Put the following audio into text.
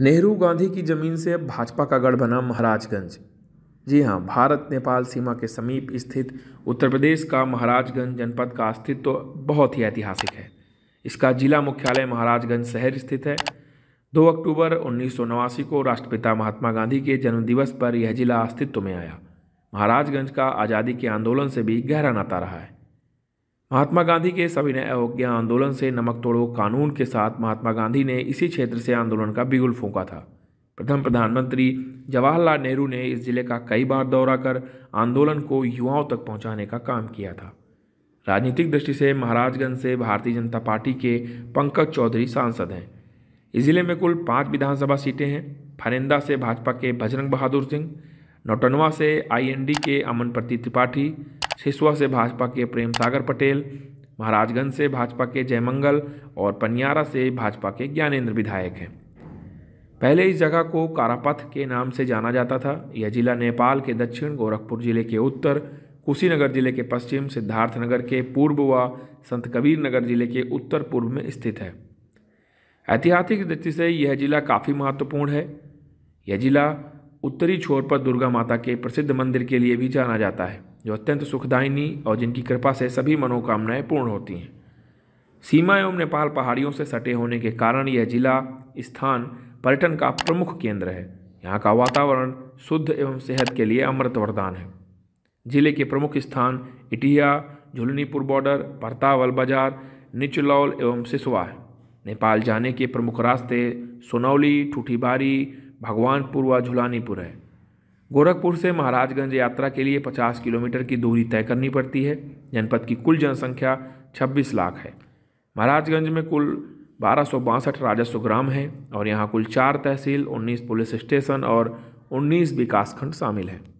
नेहरू गांधी की जमीन से अब भाजपा का गढ़ बना महाराजगंज जी हाँ भारत नेपाल सीमा के समीप स्थित उत्तर प्रदेश का महाराजगंज जनपद का अस्तित्व तो बहुत ही ऐतिहासिक है इसका जिला मुख्यालय महाराजगंज शहर स्थित है 2 अक्टूबर उन्नीस को राष्ट्रपिता महात्मा गांधी के जन्मदिवस पर यह जिला अस्तित्व में आया महाराजगंज का आज़ादी के आंदोलन से भी गहरा नाता रहा है महात्मा गांधी के सविनय अवज्ञा आंदोलन से नमक तोड़ो कानून के साथ महात्मा गांधी ने इसी क्षेत्र से आंदोलन का बिगुल फूंका था प्रथम प्रधानमंत्री जवाहरलाल नेहरू ने इस जिले का कई बार दौरा कर आंदोलन को युवाओं तक पहुंचाने का काम किया था राजनीतिक दृष्टि से महाराजगंज से भारतीय जनता पार्टी के पंकज चौधरी सांसद हैं इस जिले में कुल पाँच विधानसभा सीटें हैं फरिंदा से भाजपा के बजरंग बहादुर सिंह नौटनवा से आईएनडी के प्रति त्रिपाठी सिसुआ से भाजपा के प्रेम सागर पटेल महाराजगंज से भाजपा के जयमंगल और पनियारा से भाजपा के ज्ञानेन्द्र विधायक हैं पहले इस जगह को कारापथ के नाम से जाना जाता था यह जिला नेपाल के दक्षिण गोरखपुर जिले के उत्तर कुशीनगर जिले के पश्चिम सिद्धार्थनगर के पूर्व व संत कबीर नगर जिले के उत्तर पूर्व में स्थित है ऐतिहासिक दृष्टि से यह जिला काफ़ी महत्वपूर्ण है यह जिला उत्तरी छोर पर दुर्गा माता के प्रसिद्ध मंदिर के लिए भी जाना जाता है जो अत्यंत सुखदायिनी और जिनकी कृपा से सभी मनोकामनाएं पूर्ण होती हैं सीमा एवं नेपाल पहाड़ियों से सटे होने के कारण यह जिला स्थान पर्यटन का प्रमुख केंद्र है यहाँ का वातावरण शुद्ध एवं सेहत के लिए अमृत वरदान है जिले के प्रमुख स्थान इटिया झुलनीपुर बॉर्डर परतावल बाजार निचलौल एवं सिसवा है नेपाल जाने के प्रमुख रास्ते सोनौली ठूठीबारी भगवानपुर व झुलानीपुर है गोरखपुर से महाराजगंज यात्रा के लिए 50 किलोमीटर की दूरी तय करनी पड़ती है जनपद की कुल जनसंख्या 26 लाख है महाराजगंज में कुल बारह राजस्व ग्राम हैं और यहाँ कुल चार तहसील 19 पुलिस स्टेशन और 19 विकासखंड शामिल हैं